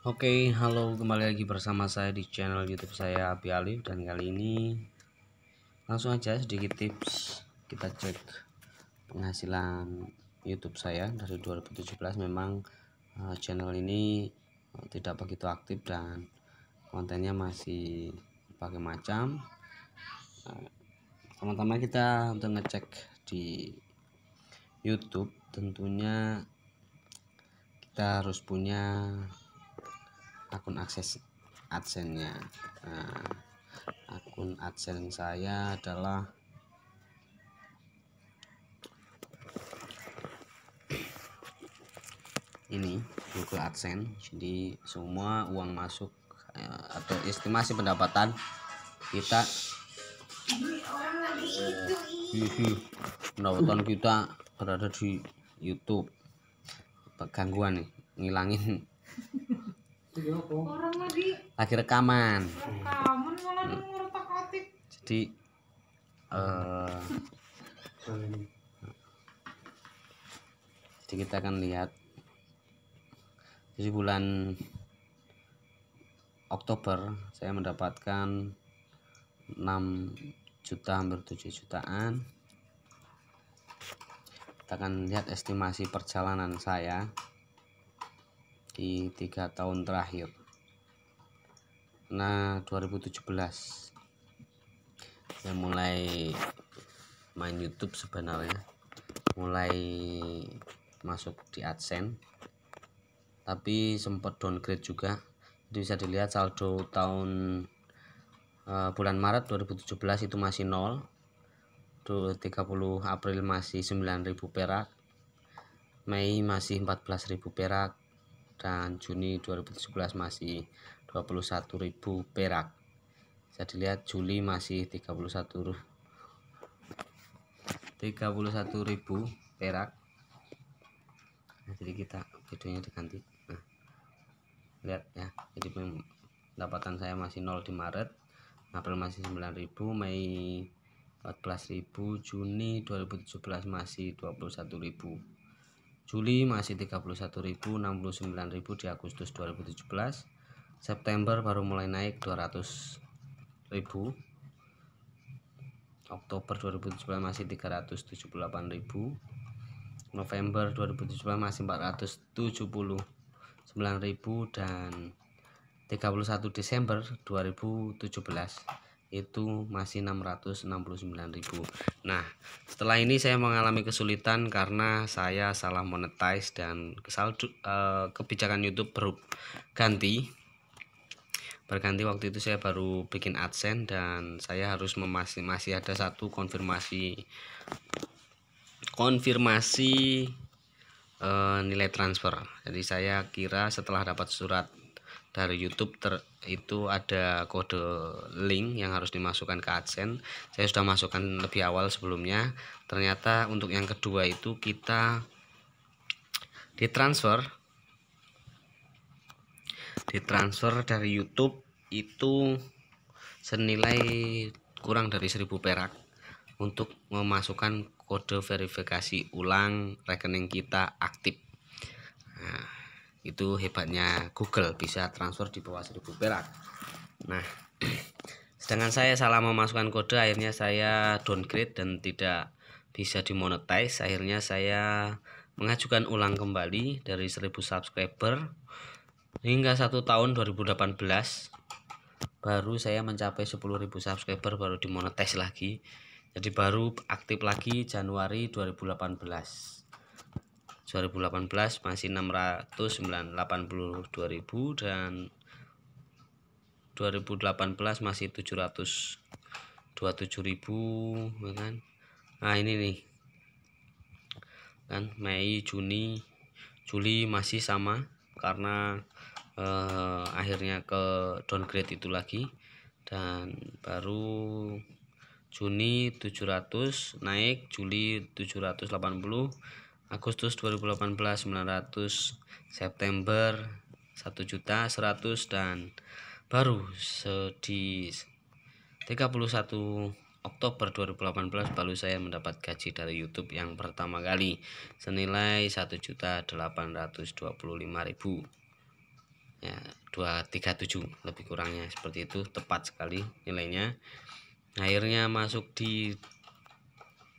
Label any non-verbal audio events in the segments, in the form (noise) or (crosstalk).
Oke, okay, halo kembali lagi bersama saya di channel YouTube saya Abi Alif dan kali ini langsung aja sedikit tips kita cek penghasilan YouTube saya dari 2017 memang eh, channel ini eh, tidak begitu aktif dan kontennya masih berbagai macam. Eh, teman tama kita untuk ngecek di YouTube tentunya kita harus punya akun akses adsense-nya nah, akun adsense saya adalah ini Google AdSense jadi semua uang masuk eh, atau estimasi pendapatan kita pendapatan kita berada di YouTube gangguan nih ngilangin Orang lagi lagi rekaman. Rekaman malah ngotak-atik. Jadi eh uh, jadi kita akan lihat di bulan Oktober saya mendapatkan 6 juta hampir 7 jutaan kita akan lihat estimasi perjalanan saya di tiga tahun terakhir nah 2017 saya mulai main YouTube sebenarnya mulai masuk di AdSense tapi sempat downgrade juga itu bisa dilihat saldo tahun uh, bulan Maret 2017 itu masih nol 30 April masih 9000 perak Mei masih 14000 perak dan Juni 2017 masih 21.000 perak bisa dilihat Juli masih 31 31.000 perak nah, jadi kita videonya diganti nah, lihat ya jadi pendapatan saya masih 0 di Maret April masih 9.000 Mei 14.000 Juni 2017 masih 21.000 Juli masih 31.069.000 di Agustus 2017 September baru mulai naik 200.000 Oktober 2017 masih 378.000 November 2017 masih 479.000 dan 31 Desember 2017 itu masih 669.000 nah setelah ini saya mengalami kesulitan karena saya salah monetize dan kesal uh, eh, kebijakan YouTube berganti berganti waktu itu saya baru bikin adsense dan saya harus masih masih ada satu konfirmasi konfirmasi e, nilai transfer jadi saya kira setelah dapat surat dari YouTube ter, itu ada kode link yang harus dimasukkan ke AdSense. Saya sudah masukkan lebih awal sebelumnya. Ternyata untuk yang kedua itu kita ditransfer ditransfer dari YouTube itu senilai kurang dari 1000 perak untuk memasukkan kode verifikasi ulang rekening kita aktif. Nah, itu hebatnya Google bisa transfer di bawah 1000 perak nah (clears throat) sedangkan saya salah memasukkan kode akhirnya saya downgrade dan tidak bisa dimonetize akhirnya saya mengajukan ulang kembali dari 1000 subscriber hingga satu tahun 2018 baru saya mencapai 10.000 subscriber baru dimonetize lagi jadi baru aktif lagi Januari 2018 2018 masih 682.000 dan 2018 masih 727.000 ya kan. Nah, ini nih. Kan Mei, Juni, Juli masih sama karena eh, akhirnya ke downgrade itu lagi dan baru Juni 700 naik Juli 780 Agustus 2018 900 September 1 juta 100 dan baru di 31 Oktober 2018 baru saya mendapat gaji dari YouTube yang pertama kali senilai 1 juta 825 ribu ya 237 lebih kurangnya seperti itu tepat sekali nilainya akhirnya masuk di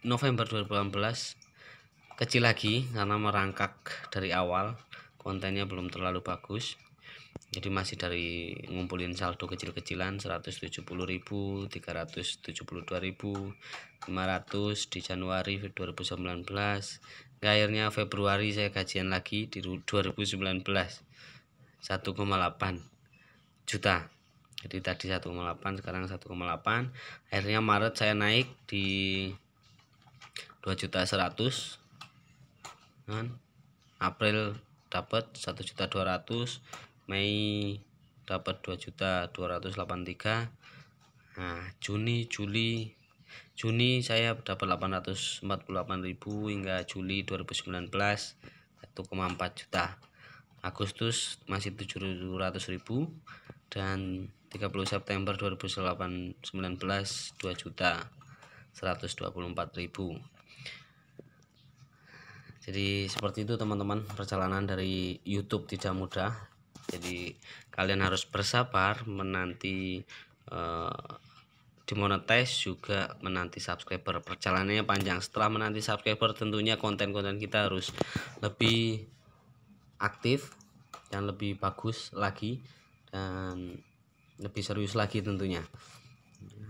November 2018 kecil lagi karena merangkak dari awal kontennya belum terlalu bagus jadi masih dari ngumpulin saldo kecil-kecilan 170.000 372.500 di Januari 2019 akhirnya Februari saya gajian lagi di 2019 1,8 juta jadi tadi 1,8 sekarang 1,8 akhirnya Maret saya naik di 2 juta 100 kan April dapat 1.200 Mei dapat 2.283 nah Juni Juli Juni saya dapat 848.000 hingga Juli 2019 1,4 juta Agustus masih 700.000 dan 30 September 2019 2 juta 124.000 jadi seperti itu teman-teman perjalanan dari YouTube tidak mudah jadi kalian harus bersabar menanti uh, dimonetize juga menanti subscriber perjalanannya panjang setelah menanti subscriber tentunya konten-konten kita harus lebih aktif dan lebih bagus lagi dan lebih serius lagi tentunya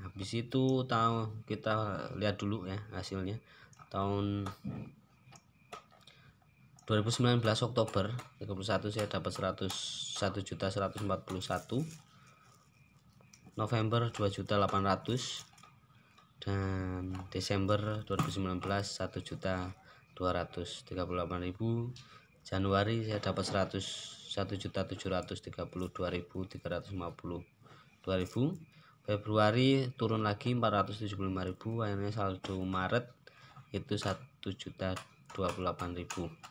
habis itu tahu kita lihat dulu ya hasilnya tahun 2019 Oktober 31 saya dapat 101.141 November 2.800 dan Desember 2019 1.238.000 Januari saya dapat 100 1.732.350 2000 Februari turun lagi 475.000 akhirnya saldo Maret itu 1 juta 28.000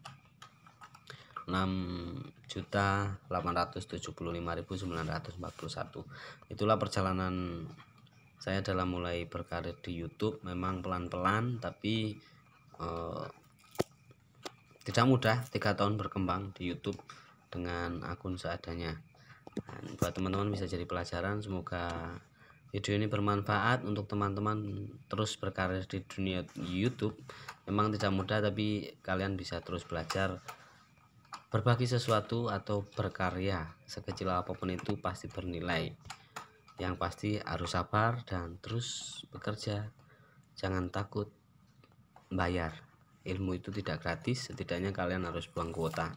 6.875.941 itulah perjalanan saya dalam mulai berkarir di YouTube memang pelan-pelan tapi eh, tidak mudah tiga tahun berkembang di YouTube dengan akun seadanya Dan buat teman-teman bisa jadi pelajaran semoga video ini bermanfaat untuk teman-teman terus berkarir di dunia YouTube memang tidak mudah tapi kalian bisa terus belajar Berbagi sesuatu atau berkarya sekecil apapun itu pasti bernilai. Yang pasti harus sabar dan terus bekerja. Jangan takut bayar. Ilmu itu tidak gratis, setidaknya kalian harus buang kuota.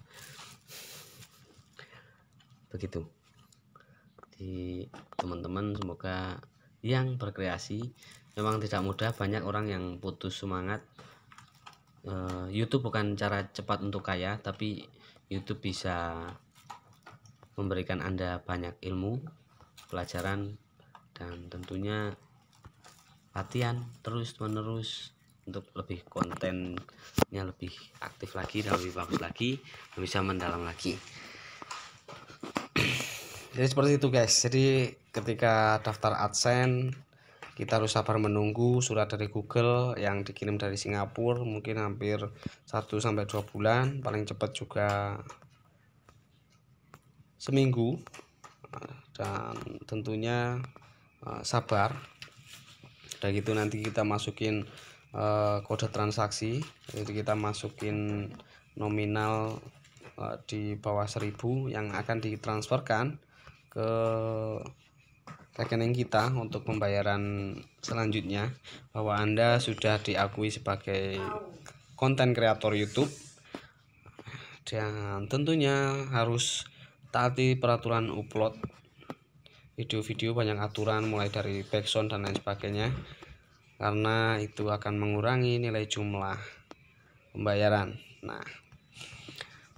Begitu. Di teman-teman semoga yang berkreasi memang tidak mudah, banyak orang yang putus semangat. Eh, YouTube bukan cara cepat untuk kaya, tapi YouTube bisa memberikan Anda banyak ilmu, pelajaran, dan tentunya latihan terus-menerus untuk lebih kontennya lebih aktif lagi dan lebih bagus lagi dan bisa mendalam lagi jadi seperti itu guys jadi ketika daftar adsense kita harus sabar menunggu surat dari Google yang dikirim dari Singapura mungkin hampir 1 sampai 2 bulan paling cepat juga seminggu dan tentunya eh, sabar dan gitu nanti kita masukin eh, kode transaksi jadi kita masukin nominal eh, di bawah 1000 yang akan ditransferkan ke rekening kita untuk pembayaran selanjutnya bahwa Anda sudah diakui sebagai konten kreator YouTube dan tentunya harus taati peraturan upload video-video banyak aturan mulai dari backsound dan lain sebagainya karena itu akan mengurangi nilai jumlah pembayaran nah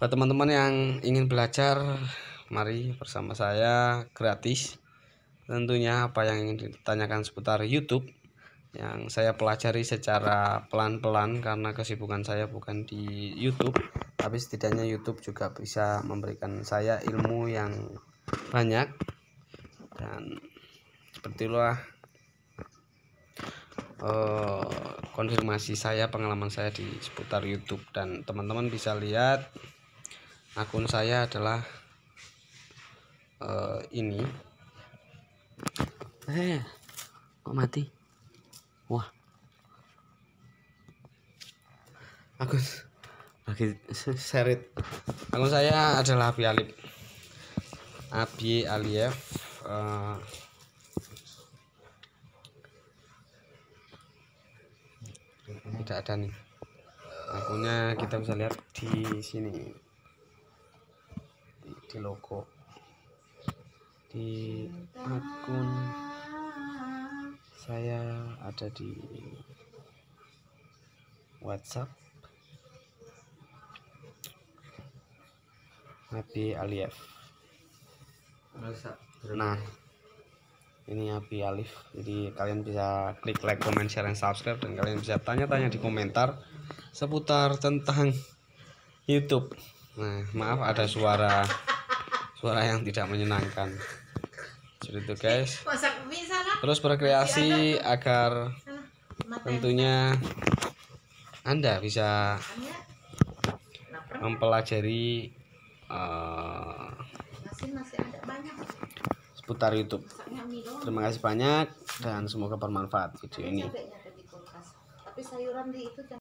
buat teman-teman yang ingin belajar mari bersama saya gratis tentunya apa yang ingin ditanyakan seputar YouTube yang saya pelajari secara pelan-pelan karena kesibukan saya bukan di YouTube tapi setidaknya YouTube juga bisa memberikan saya ilmu yang banyak dan seperti itulah eh, konfirmasi saya pengalaman saya di seputar YouTube dan teman-teman bisa lihat akun saya adalah eh, ini eh kok mati wah Agus bagi serit Kalau saya adalah Abi Alif Abi Aliyev uh, tidak ada nih akunya kita bisa lihat di sini di, di logo di akun saya ada di WhatsApp Abi Aliyev nah ini Abi Alif jadi kalian bisa klik like comment share dan subscribe dan kalian bisa tanya-tanya di komentar seputar tentang YouTube nah maaf ada suara suara yang tidak menyenangkan seperti itu guys terus berkreasi agar tentunya anda bisa mempelajari uh, seputar YouTube terima kasih banyak dan semoga bermanfaat video ini